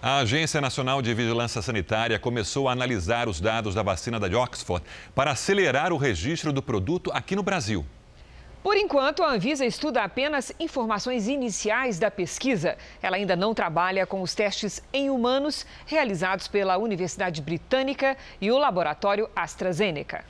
A Agência Nacional de Vigilância Sanitária começou a analisar os dados da vacina da Oxford para acelerar o registro do produto aqui no Brasil. Por enquanto, a Anvisa estuda apenas informações iniciais da pesquisa. Ela ainda não trabalha com os testes em humanos realizados pela Universidade Britânica e o laboratório AstraZeneca.